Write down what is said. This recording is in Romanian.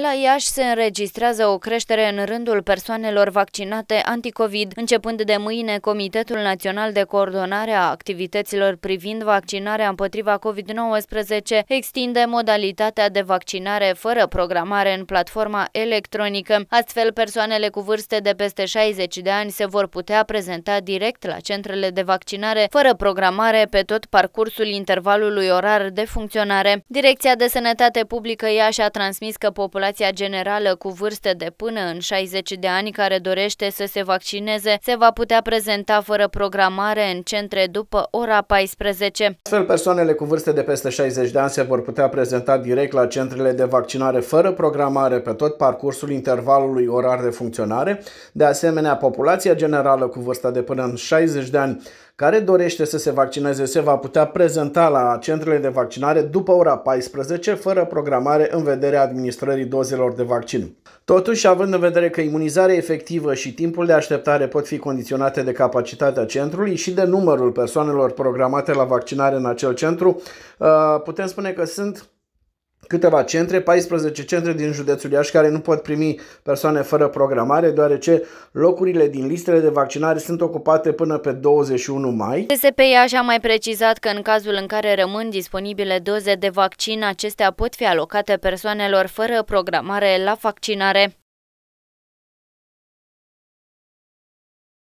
La Iași se înregistrează o creștere în rândul persoanelor vaccinate anticovid. Începând de mâine, Comitetul Național de Coordonare a Activităților privind vaccinarea împotriva COVID-19 extinde modalitatea de vaccinare fără programare în platforma electronică. Astfel, persoanele cu vârste de peste 60 de ani se vor putea prezenta direct la centrele de vaccinare fără programare pe tot parcursul intervalului orar de funcționare. Direcția de Sănătate Publică Iași a transmis că populația populația generală cu vârste de până în 60 de ani care dorește să se vaccineze se va putea prezenta fără programare în centre după ora 14. Astfel, persoanele cu vârste de peste 60 de ani se vor putea prezenta direct la centrele de vaccinare fără programare pe tot parcursul intervalului orar de funcționare. De asemenea, populația generală cu vârsta de până în 60 de ani care dorește să se vaccineze se va putea prezenta la centrele de vaccinare după ora 14 fără programare în vederea administrării dozelor de vaccin. Totuși, având în vedere că imunizarea efectivă și timpul de așteptare pot fi condiționate de capacitatea centrului și de numărul persoanelor programate la vaccinare în acel centru, uh, putem spune că sunt câteva centre, 14 centre din județul Iași care nu pot primi persoane fără programare, deoarece locurile din listele de vaccinare sunt ocupate până pe 21 mai. TSP Iași a mai precizat că în cazul în care rămân disponibile doze de vaccin, acestea pot fi alocate persoanelor fără programare la vaccinare.